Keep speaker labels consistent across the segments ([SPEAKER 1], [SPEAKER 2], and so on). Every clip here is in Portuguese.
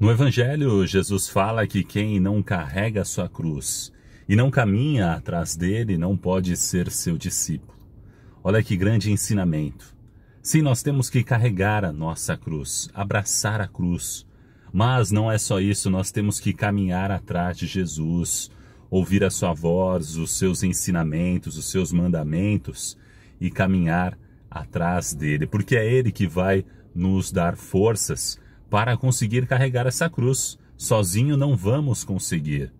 [SPEAKER 1] No Evangelho, Jesus fala que quem não carrega sua cruz e não caminha atrás dele não pode ser seu discípulo. Olha que grande ensinamento. Sim, nós temos que carregar a nossa cruz, abraçar a cruz. Mas não é só isso, nós temos que caminhar atrás de Jesus, ouvir a sua voz, os seus ensinamentos, os seus mandamentos e caminhar atrás dele, porque é ele que vai nos dar forças para conseguir carregar essa cruz. Sozinho não vamos conseguir.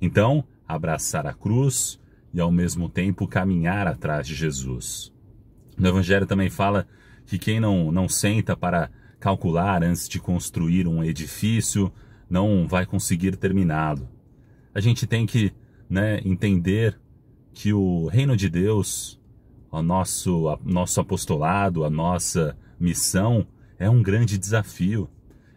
[SPEAKER 1] Então, abraçar a cruz e ao mesmo tempo caminhar atrás de Jesus. No Evangelho também fala que quem não, não senta para calcular antes de construir um edifício não vai conseguir terminá-lo. A gente tem que né, entender que o reino de Deus, o nosso, nosso apostolado, a nossa missão é um grande desafio.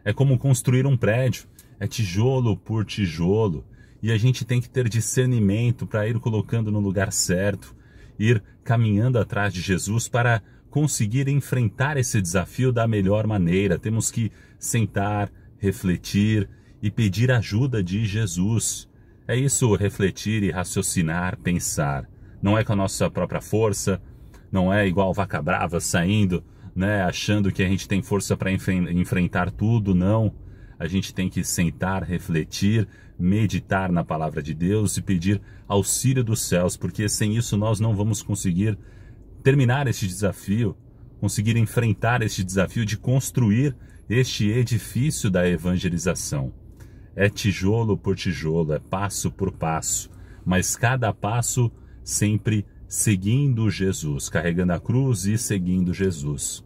[SPEAKER 1] É como construir um prédio, é tijolo por tijolo, e a gente tem que ter discernimento para ir colocando no lugar certo, ir caminhando atrás de Jesus para conseguir enfrentar esse desafio da melhor maneira. Temos que sentar, refletir e pedir ajuda de Jesus. É isso, refletir e raciocinar, pensar. Não é com a nossa própria força, não é igual vaca brava saindo né, achando que a gente tem força para enf enfrentar tudo, não. A gente tem que sentar, refletir, meditar na palavra de Deus e pedir auxílio dos céus, porque sem isso nós não vamos conseguir terminar este desafio, conseguir enfrentar este desafio de construir este edifício da evangelização. É tijolo por tijolo, é passo por passo, mas cada passo sempre seguindo Jesus, carregando a cruz e seguindo Jesus.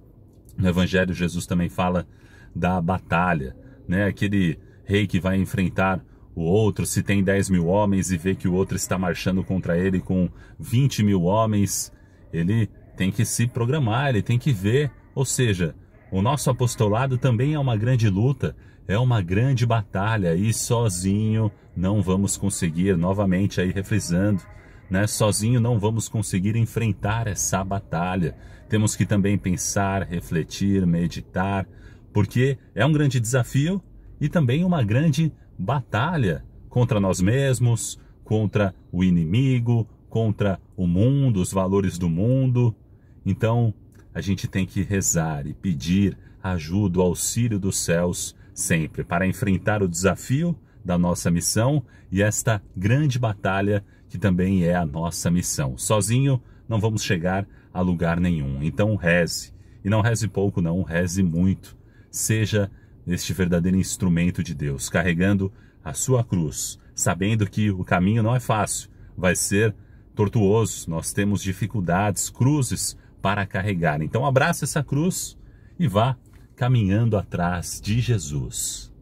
[SPEAKER 1] No Evangelho, Jesus também fala da batalha, né? aquele rei que vai enfrentar o outro, se tem 10 mil homens e vê que o outro está marchando contra ele com 20 mil homens, ele tem que se programar, ele tem que ver. Ou seja, o nosso apostolado também é uma grande luta, é uma grande batalha e sozinho não vamos conseguir. Novamente aí refrisando, né? Sozinho não vamos conseguir enfrentar essa batalha. Temos que também pensar, refletir, meditar, porque é um grande desafio e também uma grande batalha contra nós mesmos, contra o inimigo, contra o mundo, os valores do mundo. Então, a gente tem que rezar e pedir ajuda, o auxílio dos céus sempre para enfrentar o desafio da nossa missão e esta grande batalha que também é a nossa missão. Sozinho não vamos chegar a lugar nenhum. Então reze. E não reze pouco, não, reze muito. Seja este verdadeiro instrumento de Deus, carregando a sua cruz, sabendo que o caminho não é fácil, vai ser tortuoso, nós temos dificuldades, cruzes para carregar. Então abraça essa cruz e vá caminhando atrás de Jesus.